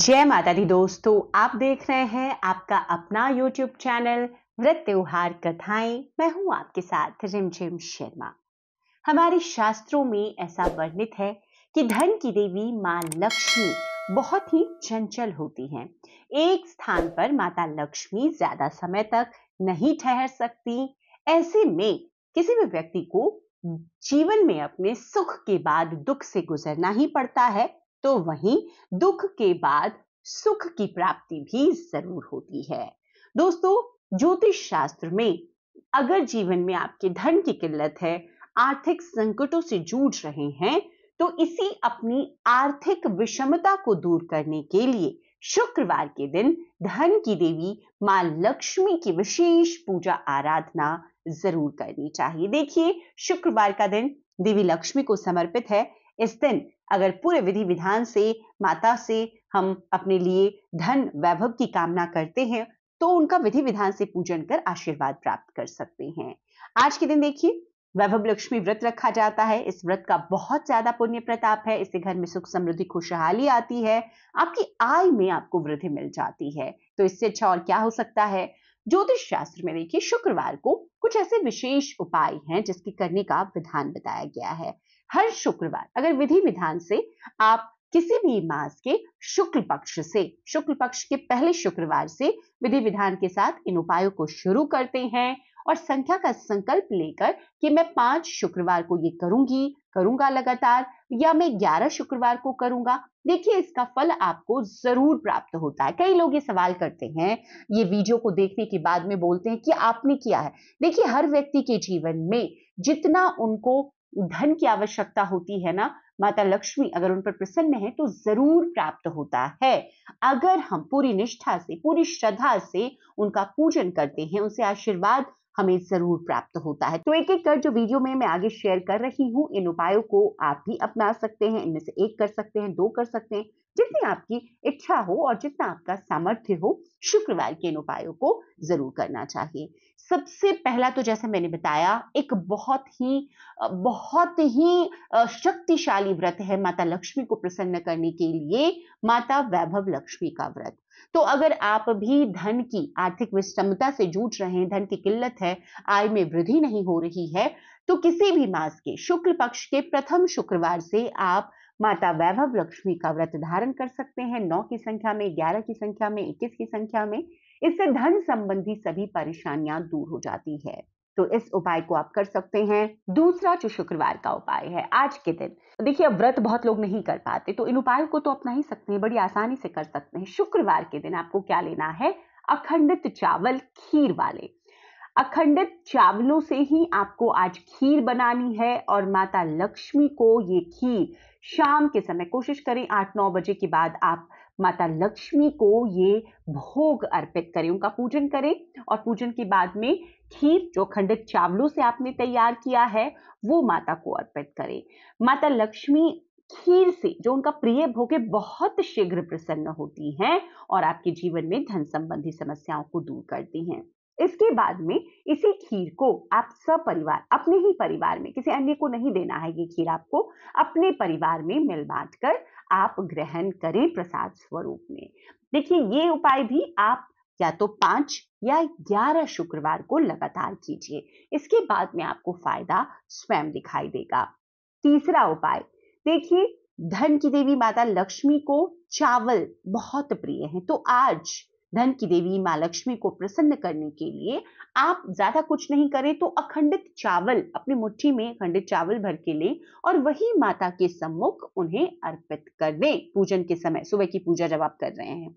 जय माता दी दोस्तों आप देख रहे हैं आपका अपना यूट्यूब चैनल व्रत त्योहार कथाएं मैं हूं आपके साथ रिमझिम शर्मा हमारे शास्त्रों में ऐसा वर्णित है कि धन की देवी माँ लक्ष्मी बहुत ही चंचल होती हैं एक स्थान पर माता लक्ष्मी ज्यादा समय तक नहीं ठहर सकती ऐसे में किसी भी व्यक्ति को जीवन में अपने सुख के बाद दुख से गुजरना ही पड़ता है तो वहीं दुख के बाद सुख की प्राप्ति भी जरूर होती है दोस्तों ज्योतिष शास्त्र में अगर जीवन में आपके धन की किल्लत है आर्थिक संकटों से जूझ रहे हैं तो इसी अपनी आर्थिक विषमता को दूर करने के लिए शुक्रवार के दिन धन की देवी मां लक्ष्मी की विशेष पूजा आराधना जरूर करनी चाहिए देखिए शुक्रवार का दिन देवी लक्ष्मी को समर्पित है इस दिन अगर पूरे विधि विधान से माता से हम अपने लिए धन वैभव की कामना करते हैं तो उनका विधि विधान से पूजन कर आशीर्वाद प्राप्त कर सकते हैं आज के दिन देखिए वैभव लक्ष्मी व्रत रखा जाता है इस व्रत का बहुत ज्यादा पुण्य प्रताप है इससे घर में सुख समृद्धि खुशहाली आती है आपकी आय में आपको वृद्धि मिल जाती है तो इससे अच्छा और क्या हो सकता है ज्योतिष शास्त्र में देखिए शुक्रवार को कुछ ऐसे विशेष उपाय हैं जिसके करने का विधान बताया गया है हर शुक्रवार अगर विधि विधान से आप किसी भी मास के शुक्ल पक्ष से शुक्ल पक्ष के पहले शुक्रवार से विधि विधान के साथ इन उपायों को शुरू करते हैं और संख्या का संकल्प लेकर कि मैं पांच शुक्रवार को ये करूंगी करूंगा लगातार या मैं ग्यारह शुक्रवार को करूंगा देखिए इसका फल आपको जरूर प्राप्त होता है कई लोग ये सवाल करते हैं ये वीडियो को देखने के बाद में बोलते हैं कि आपने किया है देखिए हर व्यक्ति के जीवन में जितना उनको धन की आवश्यकता होती है ना माता लक्ष्मी अगर उन पर प्रसन्न है तो जरूर प्राप्त होता है अगर हम पूरी निष्ठा से पूरी श्रद्धा से उनका पूजन करते हैं उनसे आशीर्वाद हमें जरूर प्राप्त होता है तो एक एक कर जो वीडियो में मैं आगे शेयर कर रही हूँ इन उपायों को आप भी अपना सकते हैं इनमें से एक कर सकते हैं दो कर सकते हैं जितनी आपकी इच्छा हो और जितना आपका सामर्थ्य हो शुक्रवार के इन उपायों को जरूर करना चाहिए सबसे पहला तो जैसे मैंने बताया एक बहुत ही बहुत ही शक्तिशाली व्रत है माता लक्ष्मी को प्रसन्न करने के लिए माता वैभव लक्ष्मी का व्रत तो अगर आप भी धन की आर्थिक विषमता से जूझ रहे हैं धन की किल्लत है आय में वृद्धि नहीं हो रही है तो किसी भी मास के शुक्ल पक्ष के प्रथम शुक्रवार से आप माता वैभव लक्ष्मी का व्रत धारण कर सकते हैं नौ की संख्या में ग्यारह की संख्या में इक्कीस की संख्या में इससे धन संबंधी सभी परेशानियां दूर हो जाती है तो इस उपाय को आप कर सकते हैं दूसरा जो शुक्रवार का उपाय है आज के दिन देखिए व्रत बहुत लोग नहीं कर पाते तो इन उपायों को तो अपना ही सकते हैं बड़ी आसानी से कर सकते हैं शुक्रवार के दिन आपको क्या लेना है अखंडित चावल खीर वाले अखंडित चावलों से ही आपको आज खीर बनानी है और माता लक्ष्मी को ये खीर शाम के समय कोशिश करें आठ नौ बजे के बाद आप माता लक्ष्मी को ये भोग अर्पित करें उनका पूजन करें और पूजन के बाद में खीर जो खंडित चावलों से आपने तैयार किया है वो माता को अर्पित करें माता लक्ष्मी खीर से जो उनका प्रिय भोग है बहुत शीघ्र प्रसन्न होती हैं और आपके जीवन में धन संबंधी समस्याओं को दूर करती हैं इसके बाद में इसी खीर को आप सपरिवार अपने ही परिवार में किसी अन्य को नहीं देना है ये खीर आपको अपने परिवार में मिल बांट कर आप ग्रहण करें प्रसाद स्वरूप में देखिए ये उपाय भी आप या तो पांच या ग्यारह शुक्रवार को लगातार कीजिए इसके बाद में आपको फायदा स्वयं दिखाई देगा तीसरा उपाय देखिए धन की देवी माता लक्ष्मी को चावल बहुत प्रिय है तो आज धन की देवी माँ लक्ष्मी को प्रसन्न करने के लिए आप ज्यादा कुछ नहीं करें तो अखंडित चावल अपनी मुट्ठी में अखंडित चावल भर के लें और वही माता के सम्मुख उन्हें अर्पित कर दें पूजन के समय सुबह की पूजा जब आप कर रहे हैं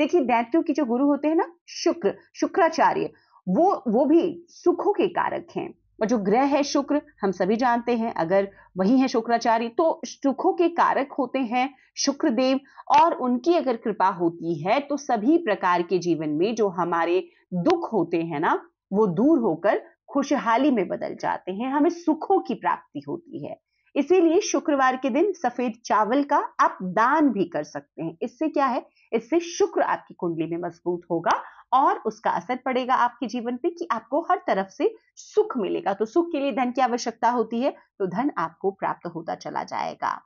देखिए दैत्यों के जो गुरु होते हैं ना शुक्र शुक्राचार्य वो वो भी सुखों के कारक हैं और जो ग्रह है शुक्र हम सभी जानते हैं अगर वही है शुक्राचार्य तो सुखों के कारक होते हैं शुक्र देव और उनकी अगर कृपा होती है तो सभी प्रकार के जीवन में जो हमारे दुख होते हैं ना वो दूर होकर खुशहाली में बदल जाते हैं हमें सुखों की प्राप्ति होती है इसीलिए शुक्रवार के दिन सफेद चावल का आप दान भी कर सकते हैं इससे क्या है इससे शुक्र आपकी कुंडली में मजबूत होगा और उसका असर पड़ेगा आपके जीवन पे कि आपको हर तरफ से सुख मिलेगा तो सुख के लिए धन की आवश्यकता होती है तो धन आपको प्राप्त होता चला जाएगा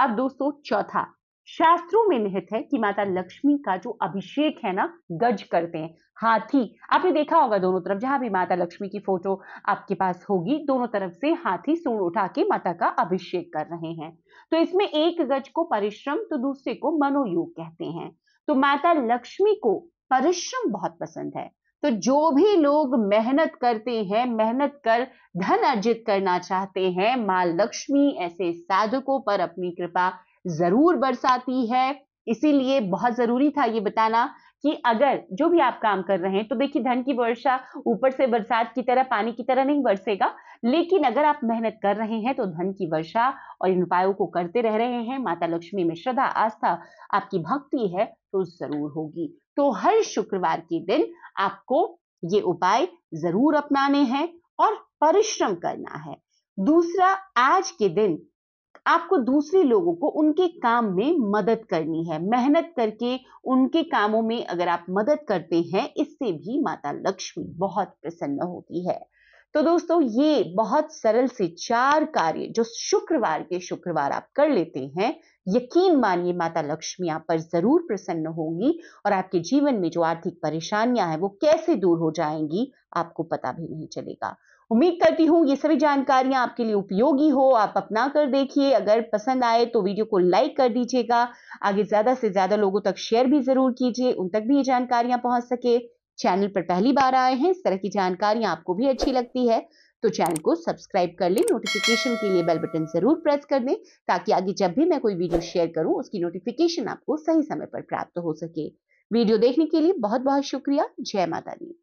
अब दोस्तों चौथा शास्त्रों में निहित है कि माता लक्ष्मी का जो अभिषेक है ना गज करते हैं हाथी आपने देखा होगा दोनों तरफ जहां भी माता लक्ष्मी की फोटो आपके पास होगी दोनों तरफ से हाथी सूर उठा के माता का अभिषेक कर रहे हैं तो इसमें एक गज को परिश्रम तो दूसरे को मनोयोग कहते हैं तो माता लक्ष्मी को परिश्रम बहुत पसंद है तो जो भी लोग मेहनत करते हैं मेहनत कर धन अर्जित करना चाहते हैं माँ लक्ष्मी ऐसे साधकों पर अपनी कृपा जरूर बरसाती है इसीलिए बहुत जरूरी था ये बताना कि अगर जो भी आप काम कर रहे हैं तो देखिए धन की वर्षा ऊपर से बरसात की तरह पानी की तरह नहीं बरसेगा लेकिन अगर आप मेहनत कर रहे हैं तो धन की वर्षा और इन उपायों को करते रह रहे हैं माता लक्ष्मी में श्रद्धा आस्था आपकी भक्ति है तो जरूर होगी तो हर शुक्रवार के दिन आपको ये उपाय जरूर अपनाने हैं और परिश्रम करना है दूसरा आज के दिन आपको दूसरे लोगों को उनके काम में मदद करनी है मेहनत करके उनके कामों में अगर आप मदद करते हैं इससे भी माता लक्ष्मी बहुत प्रसन्न होती है तो दोस्तों ये बहुत सरल से चार कार्य जो शुक्रवार के शुक्रवार आप कर लेते हैं यकीन मानिए माता लक्ष्मी आप पर जरूर प्रसन्न होंगी और आपके जीवन में जो आर्थिक परेशानियां हैं वो कैसे दूर हो जाएंगी आपको पता भी नहीं चलेगा उम्मीद करती हूँ ये सभी जानकारियाँ आपके लिए उपयोगी हो आप अपना कर देखिए अगर पसंद आए तो वीडियो को लाइक कर दीजिएगा आगे ज़्यादा से ज़्यादा लोगों तक शेयर भी ज़रूर कीजिए उन तक भी ये जानकारियाँ पहुँच सके चैनल पर पहली बार आए हैं इस तरह की जानकारियाँ आपको भी अच्छी लगती है तो चैनल को सब्सक्राइब कर लें नोटिफिकेशन के लिए बेल बटन जरूर प्रेस कर दें ताकि आगे जब भी मैं कोई वीडियो शेयर करूं उसकी नोटिफिकेशन आपको सही समय पर प्राप्त हो सके वीडियो देखने के लिए बहुत बहुत शुक्रिया जय माता दी